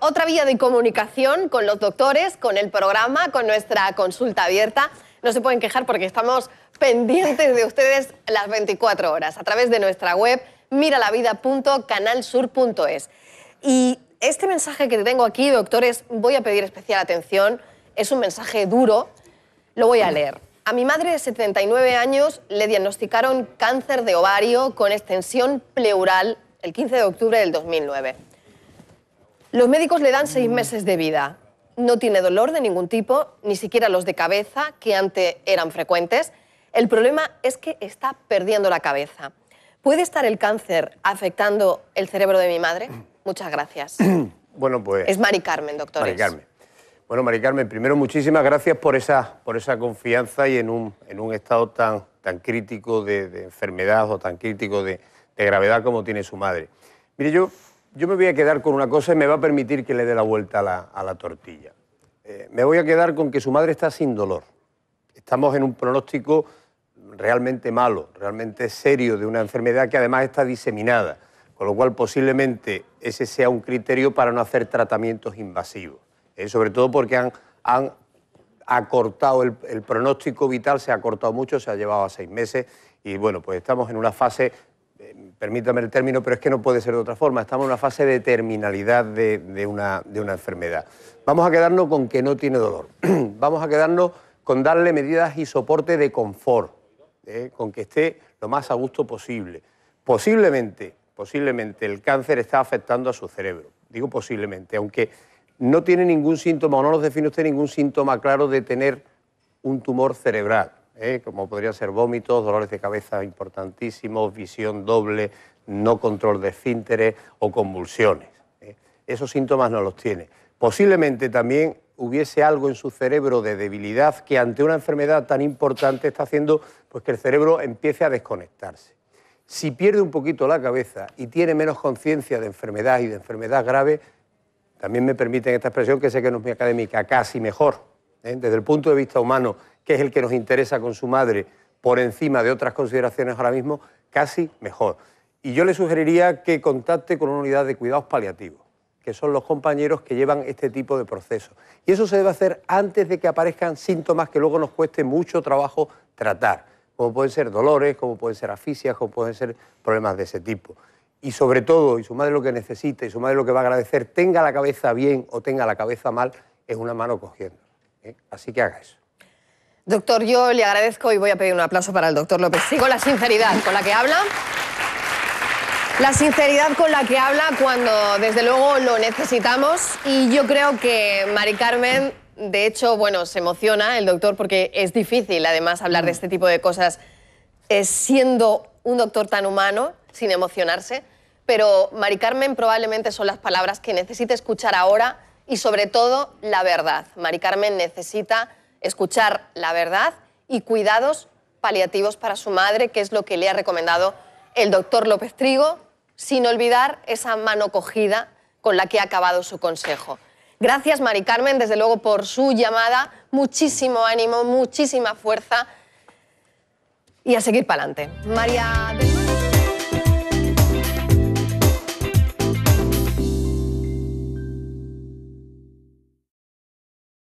otra vía de comunicación con los doctores, con el programa, con nuestra consulta abierta. No se pueden quejar porque estamos pendientes de ustedes las 24 horas a través de nuestra web miralavida.canalsur.es. Y este mensaje que tengo aquí, doctores, voy a pedir especial atención. Es un mensaje duro. Lo voy a leer. A mi madre de 79 años le diagnosticaron cáncer de ovario con extensión pleural el 15 de octubre del 2009. Los médicos le dan seis meses de vida. No tiene dolor de ningún tipo, ni siquiera los de cabeza, que antes eran frecuentes. El problema es que está perdiendo la cabeza. ¿Puede estar el cáncer afectando el cerebro de mi madre? Muchas gracias. Bueno, pues... Es Mari Carmen, doctor. Mari Bueno, Mari Carmen, primero muchísimas gracias por esa, por esa confianza y en un, en un estado tan, tan crítico de, enfermedad o tan crítico de, de gravedad como tiene su madre. Mire, yo yo me voy a quedar con una cosa y me va a permitir que le dé la vuelta a la, tortilla. Eh, me voy a quedar con que su madre está sin dolor. Estamos en un pronóstico realmente malo, realmente serio de una enfermedad que además está diseminada, con lo cual posiblemente ese sea un criterio para no hacer tratamientos invasivos, eh, sobre todo porque han, acortado el pronóstico vital, se ha acortado mucho, se ha llevado a seis meses y bueno, pues estamos en una fase permítame el término, pero es que no puede ser de otra forma. Estamos en una fase de terminalidad de, una, enfermedad. Vamos a quedarnos con que no tiene dolor. Vamos a quedarnos con darle medidas y soporte de confort, ¿eh? con que esté lo más a gusto posible. Posiblemente, posiblemente el cáncer está afectando a su cerebro. Digo posiblemente, aunque no tiene ningún síntoma o no nos define usted ningún síntoma claro de tener un tumor cerebral. ¿eh? como podrían ser vómitos, dolores de cabeza importantísimos, visión doble, no control de esfínteres o convulsiones. ¿eh? Esos síntomas no los tiene. Posiblemente también hubiese algo en su cerebro de debilidad que ante una enfermedad tan importante está haciendo pues, que el cerebro empiece a desconectarse. Si pierde un poquito la cabeza y tiene menos conciencia de enfermedad y de enfermedad grave, también me permiten esta expresión que sé que no es muy académica, casi mejor. ¿eh? desde el punto de vista humano, que es el que nos interesa con su madre, por encima de otras consideraciones ahora mismo, casi mejor. Y yo le sugeriría que contacte con una unidad de cuidados paliativos, que son los compañeros que llevan este tipo de procesos. Y eso se debe hacer antes de que aparezcan síntomas que luego nos cueste mucho trabajo tratar, como pueden ser dolores, como pueden ser asfixias, como pueden ser problemas de ese tipo. Y sobre todo, y su madre lo que necesita, y su madre lo que va a agradecer, tenga la cabeza bien o tenga la cabeza mal, es una mano cogiendo. ¿eh? Así que haga eso. Doctor, yo le agradezco y voy a pedir un aplauso para el doctor López. Sigo la sinceridad con la que habla. La sinceridad con la que habla cuando desde luego lo necesitamos y yo creo que Mari Carmen, de hecho, bueno, se emociona el doctor porque es difícil además hablar de este tipo de cosas eh, siendo un doctor tan humano, sin emocionarse, pero Mari Carmen probablemente son las palabras que necesita escuchar ahora y sobre todo la verdad. Mari Carmen necesita escuchar la verdad y cuidados paliativos para su madre, que es lo que le ha recomendado el doctor López Trigo, sin olvidar esa mano cogida con la que ha acabado su consejo. Gracias, Mari Carmen, desde luego, por su llamada. Muchísimo ánimo, muchísima fuerza y a seguir para adelante.